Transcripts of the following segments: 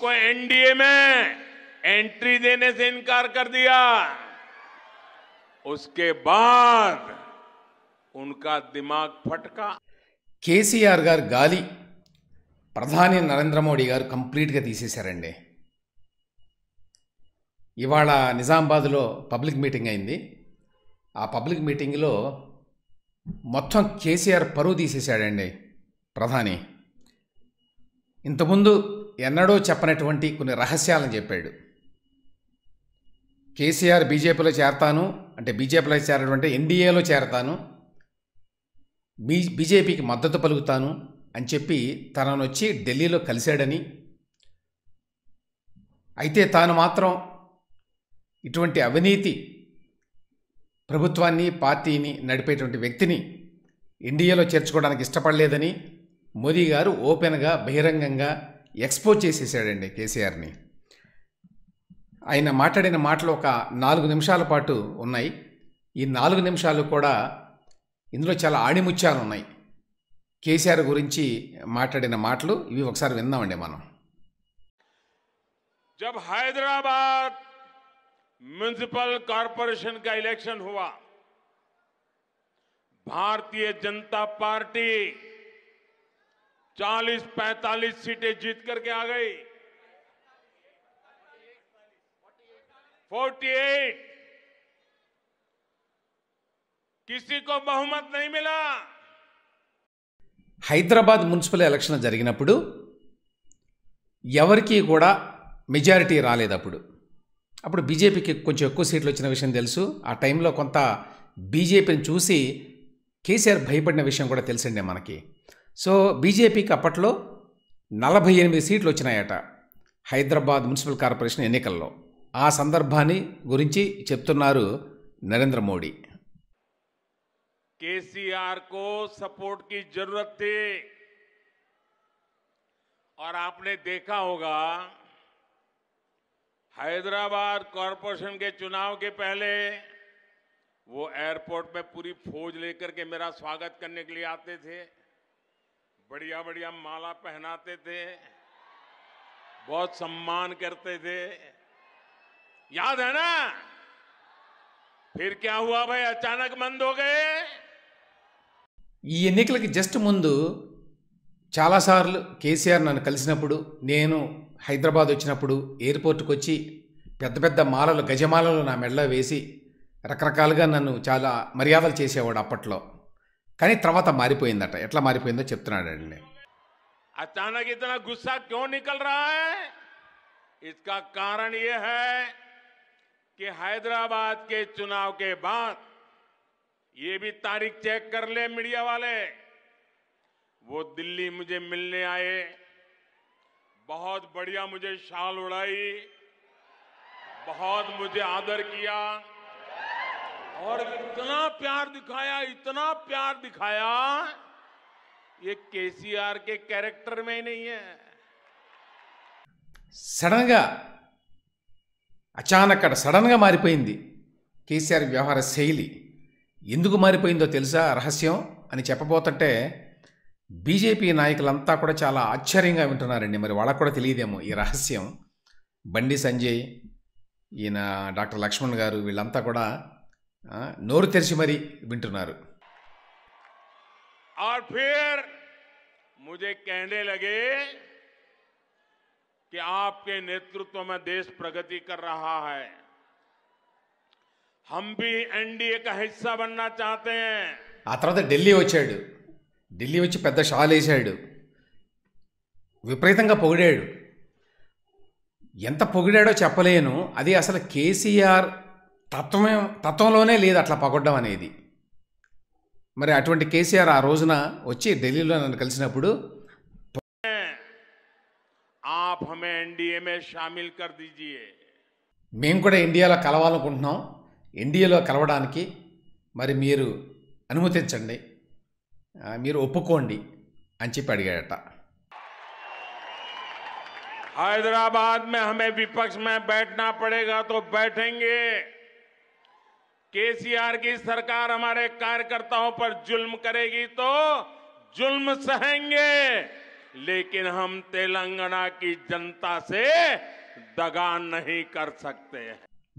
उसको एनडीए में एंट्री देने से इनकार कर दिया उसके बाद उनका दिमाग फटका కేసీఆర్ గారు గాలి ప్రధాని నరేంద్ర మోడీ గారు కంప్లీట్గా తీసేశారండి ఇవాళ నిజామాబాద్లో పబ్లిక్ మీటింగ్ అయింది ఆ పబ్లిక్ మీటింగ్లో మొత్తం కేసీఆర్ పరువు తీసేశాడండి ప్రధాని ఇంతకుముందు ఎన్నడూ చెప్పనటువంటి కొన్ని రహస్యాలను చెప్పాడు కేసీఆర్ బీజేపీలో చేరతాను అంటే బీజేపీలో చేరటువంటి ఎన్డీఏలో చేరతాను బీ బీజేపీకి మద్దతు పలుకుతాను అని చెప్పి తనను వచ్చి ఢిల్లీలో కలిశాడని అయితే తాను మాత్రం ఇటువంటి అవినీతి ప్రభుత్వాన్ని పార్టీని నడిపేటువంటి వ్యక్తిని ఎన్డీఏలో చేర్చుకోవడానికి ఇష్టపడలేదని మోదీ గారు ఓపెన్గా బహిరంగంగా ఎక్స్పోజ్ చేసేసాడండి కేసీఆర్ని ఆయన మాట్లాడిన మాటలు ఒక నాలుగు నిమిషాల పాటు ఉన్నాయి ఈ నాలుగు నిమిషాలు కూడా ఇందులో చాలా ఆణిముత్యాలు ఉన్నాయి కేసీఆర్ గురించి మాట్లాడిన మాటలు ఇవి ఒకసారి విందామండి మనం జబ్ హైదరాబాద్ మున్సిపల్ कॉरपोरेशन का इलेक्शन हुआ भारतीय जनता पार्टी चालीस पैंतालीस सीटें जीत करके आ गई 48 किसी को बहुमत नहीं मिला హైదరాబాద్ మున్సిపల్ ఎలక్షన్ జరిగినప్పుడు ఎవరికీ కూడా మెజారిటీ రాలేదు అప్పుడు అప్పుడు బీజేపీకి కొంచెం ఎక్కువ సీట్లు వచ్చిన విషయం తెలుసు ఆ టైంలో కొంత బీజేపీని చూసి కేసీఆర్ భయపడిన విషయం కూడా తెలిసిండే మనకి सो बीजेपी की अप्ल नलभ एन सीटल वचनायट हईदराबाद मुनपल कॉर्पोरेशन एन कंदर्भा नरेंद्र मोदी केसीआर को सपोर्ट की जरूरत थी और आपने देखा होगा हैदराबाद कॉरपोरेशन के चुनाव के पहले वो एयरपोर्ट में पूरी फौज लेकर के मेरा स्वागत करने के लिए आते थे बढ़िया बढ़िया माला पहनाते थे बहुत सम्मान करते थे याद है ना फिर क्या हुआ भाई अचानक मंद हो गए ఈ ఎన్నికలకి జస్ట్ ముందు చాలాసార్లు కేసీఆర్ నన్ను కలిసినప్పుడు నేను హైదరాబాద్ వచ్చినప్పుడు ఎయిర్పోర్ట్కి వచ్చి పెద్ద పెద్ద మాలలు గజమాలలు నా మెడలో వేసి రకరకాలుగా నన్ను చాలా మర్యాదలు చేసేవాడు అప్పట్లో కానీ తర్వాత మారిపోయిందట ఎట్లా మారిపోయిందో చెప్తున్నాడు అండి अचानक इतना गुस्सा क्यों निकल रहा है इसका कारण यह है कि हैदराबाद के चुनाव के बाद ये भी तारीख चेक कर ले मीडिया वाले वो दिल्ली मुझे मिलने आए बहुत बढ़िया मुझे शाल उड़ाई बहुत मुझे आदर किया और इतना प्यार दिखाया इतना प्यार दिखाया ये కేసీఆర్ के कैरेक्टर में नहीं है సడన్గా అచానక్కడ సడన్గా మారిపోయింది కేసీఆర్ వ్యవహార శైలి ఎందుకు మారిపోయిందో తెలుసా రహస్యం అని చెప్పబోతుంటే బీజేపీ నాయకులంతా కూడా చాలా ఆశ్చర్యంగా వింటున్నారండి మరి వాళ్ళకు కూడా తెలియదేమో ఈ రహస్యం బండి సంజయ్ ఈయన డాక్టర్ లక్ష్మణ్ గారు వీళ్ళంతా కూడా నోరు తెరిచి మరి వింటున్నారు और फिर मुझे कि आपके नेतृत्व में देश प्रगति कर रहा है हम भी एनडीए का हिस्सा बनना चाहते हैं ఆ తర్వాత ఢిల్లీ వచ్చాడు ఢిల్లీ వచ్చి పెద్ద షాల్ వేసాడు విపరీతంగా పొగిడాడు ఎంత పొగిడాడో చెప్పలేను అది అసలు కేసీఆర్ తత్వమే తత్వంలోనే లేదు అట్లా పగొట్టడం అనేది మరి అటువంటి కేసీఆర్ ఆ రోజున వచ్చి ఢిల్లీలో నన్ను కలిసినప్పుడు హమే మేము కూడా ఇండియాలో కలవాలనుకుంటున్నాం ఇండియాలో కలవడానికి మరి మీరు అనుమతించండి మీరు ఒప్పుకోండి అని చెప్పి అడిగాడట హైదరాబాద్ మే హమే విపక్ష మే బైఠనా పడేగా తో బైఠెంగే केसीआर की सरकार हमारे कार्यकर्ताओं पर जुल्म करेगी तो जुल्म सहेंगे लेकिन हम तेलंगाना की जनता से दगा नहीं कर सकते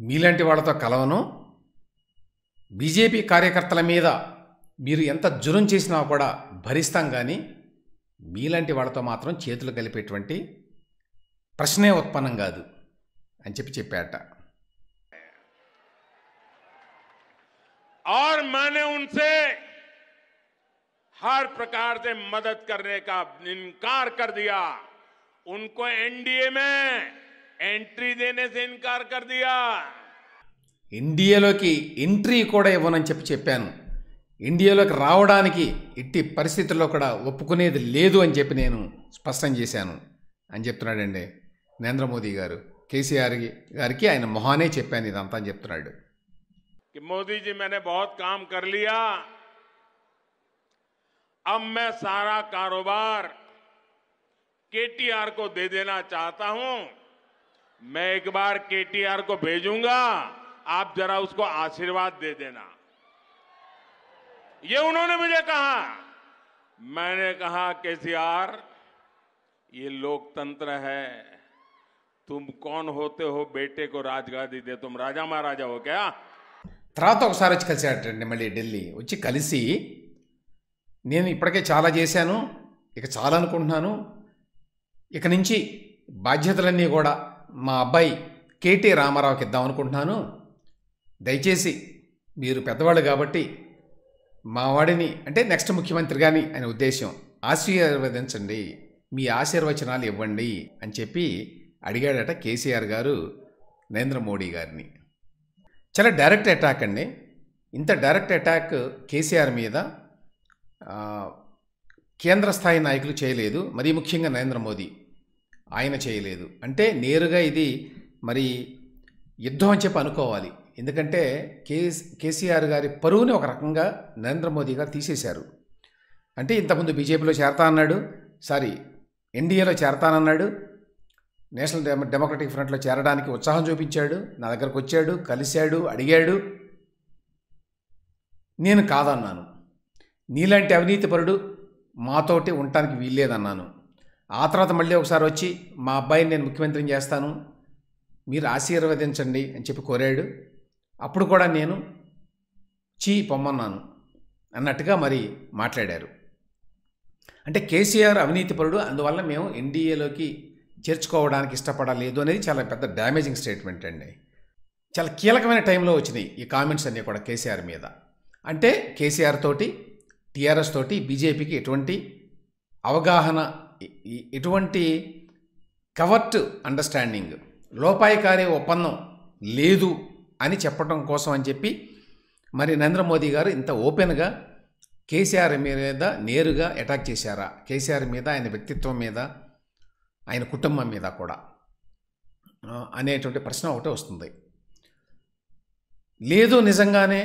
మీలాంటి వాళ్ళతో కలవను బీజేపీ కార్యకర్తల మీద మీరు ఎంత జురం చేసినా కూడా భరిస్తాం కానీ మీలాంటి వాళ్ళతో మాత్రం చేతులు కలిపేటువంటి ప్రశ్నే ఉత్పన్నం కాదు అని చెప్పి చెప్పాట और मैंने उनसे हर प्रकार से मदद करने का इनकार कर दिया उनको एनडीए में ఎంట్రీ से ఇన్కార్ कर दिया ఇండియాలోకి ఎంట్రీ కూడా ఇవ్వనని చెప్పి చెప్పాను ఇండియాలోకి రావడానికి ఇట్టి పరిస్థితుల్లో కూడా ఒప్పుకునేది లేదు అని చెప్పి నేను స్పష్టం చేశాను అని చెప్తున్నాడండి నరేంద్ర మోదీ గారు కేసీఆర్ గారికి ఆయన మొహానే చెప్పాను ఇదంతా అని చెప్తున్నాడు कि मोदी जी मैंने बहुत काम कर लिया अब मैं सारा कारोबार केटीआर को दे देना चाहता हूं मैं एक बार केटीआर को भेजूंगा आप जरा उसको आशीर्वाद दे देना ये उन्होंने मुझे कहा मैंने कहा केसीआर ये लोकतंत्र है तुम कौन होते हो बेटे को राजगादी दे तुम राजा महाराजा हो क्या తర్వాత ఒకసారి వచ్చి కలిసాడండి మళ్ళీ ఢిల్లీ వచ్చి కలిసి నేను ఇప్పటికే చాలా చేశాను ఇక చాలా అనుకుంటున్నాను ఇక నుంచి బాధ్యతలన్నీ కూడా మా అబ్బాయి కేటీ రామారావుకి ఇద్దాం అనుకుంటున్నాను దయచేసి మీరు పెద్దవాళ్ళు కాబట్టి మా వాడిని అంటే నెక్స్ట్ ముఖ్యమంత్రి కానీ అనే ఉద్దేశం ఆశీర్వదించండి మీ ఆశీర్వచనాలు ఇవ్వండి అని చెప్పి అడిగాడట కేసీఆర్ గారు నరేంద్ర మోడీ గారిని చాలా డైరెక్ట్ అటాక్ అండి ఇంత డైరెక్ట్ అటాక్ కేసీఆర్ మీద కేంద్ర స్థాయి నాయకులు చేయలేదు మరీ ముఖ్యంగా నరేంద్ర మోదీ ఆయన చేయలేదు అంటే నేరుగా ఇది మరి యుద్ధం అని చెప్పి అనుకోవాలి ఎందుకంటే కేస్ కేసీఆర్ గారి పరువుని ఒక రకంగా నరేంద్ర మోదీ గారు తీసేశారు అంటే ఇంతకుముందు బీజేపీలో చేరతా అన్నాడు సారీ ఎన్డీఏలో చేరతానన్నాడు నేషనల్ డెమో డెమోక్రటిక్ ఫ్రంట్లో చేరడానికి ఉత్సాహం చూపించాడు నా దగ్గరకు వచ్చాడు కలిశాడు అడిగాడు నేను కాదన్నాను నీలాంటి అవినీతిపరుడు మాతోటి ఉండటానికి వీల్లేదన్నాను ఆ తర్వాత మళ్ళీ ఒకసారి వచ్చి మా అబ్బాయిని నేను ముఖ్యమంత్రిని చేస్తాను మీరు ఆశీర్వదించండి అని చెప్పి కోరాడు అప్పుడు కూడా నేను చీ పొమ్మన్నాను అన్నట్టుగా మరి మాట్లాడారు అంటే కేసీఆర్ అవినీతిపరుడు అందువల్ల మేము ఎన్డీఏలోకి చేర్చుకోవడానికి ఇష్టపడలేదు అనేది చాలా పెద్ద డ్యామేజింగ్ స్టేట్మెంట్ అండి చాలా కీలకమైన టైంలో వచ్చినాయి ఈ కామెంట్స్ అన్నీ కూడా కేసీఆర్ మీద అంటే కేసీఆర్ తోటి టీఆర్ఎస్ తోటి బీజేపీకి ఎటువంటి అవగాహన ఎటువంటి కవర్ట్ అండర్స్టాండింగ్ లోపాయకారి ఒప్పందం లేదు అని చెప్పడం కోసం అని చెప్పి మరి నరేంద్ర మోదీ గారు ఇంత ఓపెన్గా కేసీఆర్ మీద నేరుగా అటాక్ చేశారా కేసీఆర్ మీద ఆయన వ్యక్తిత్వం మీద ఆయన కుటుంబం మీద కూడా అనేటువంటి ప్రశ్న ఒకటే వస్తుంది లేదు నిజంగానే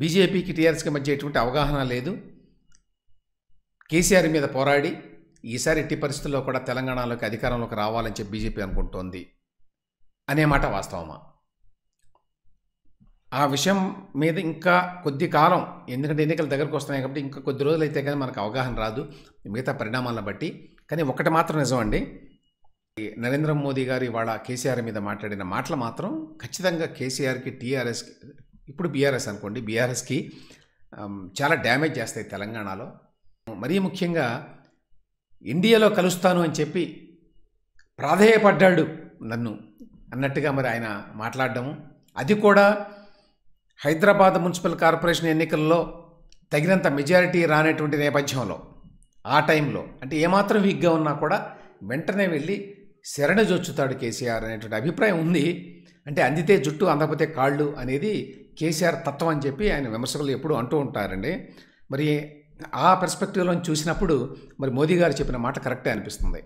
బీజేపీకి టీఆర్ఎస్కి మధ్య ఎటువంటి అవగాహన లేదు కేసీఆర్ మీద పోరాడి ఈసారి ఎట్టి పరిస్థితుల్లో కూడా తెలంగాణలోకి అధికారంలోకి రావాలని చెప్పి బీజేపీ అనుకుంటోంది అనే మాట వాస్తవమా ఆ విషయం మీద ఇంకా కొద్ది కాలం ఎందుకంటే ఎన్నికలు దగ్గరకు వస్తున్నాయి కాబట్టి ఇంకా కొద్ది రోజులు అయితే కానీ మనకు అవగాహన రాదు మిగతా పరిణామాలను బట్టి కానీ ఒకటి మాత్రం నిజం అండి నరేంద్ర మోదీ గారు ఇవాళ కేసీఆర్ మీద మాట్లాడిన మాటలు మాత్రం ఖచ్చితంగా కేసీఆర్కి టీఆర్ఎస్కి ఇప్పుడు బీఆర్ఎస్ అనుకోండి బీఆర్ఎస్కి చాలా డ్యామేజ్ చేస్తాయి తెలంగాణలో మరీ ముఖ్యంగా ఇండియాలో కలుస్తాను అని చెప్పి ప్రాధేయపడ్డాడు నన్ను అన్నట్టుగా మరి ఆయన మాట్లాడడం అది కూడా హైదరాబాద్ మున్సిపల్ కార్పొరేషన్ ఎన్నికల్లో తగినంత మెజారిటీ రానటువంటి నేపథ్యంలో ఆ టైంలో అంటే ఏమాత్రం వీక్గా ఉన్నా కూడా వెంటనే వెళ్ళి శరణజొచ్చుతాడు కేసీఆర్ అనేటువంటి అభిప్రాయం ఉంది అంటే అందితే జుట్టు అందకపోతే కాళ్ళు అనేది కేసీఆర్ తత్వం అని చెప్పి ఆయన విమర్శకులు ఎప్పుడూ అంటూ ఉంటారండి మరి ఆ పెర్స్పెక్టివ్లో చూసినప్పుడు మరి మోదీ గారు చెప్పిన మాట కరెక్టే అనిపిస్తుంది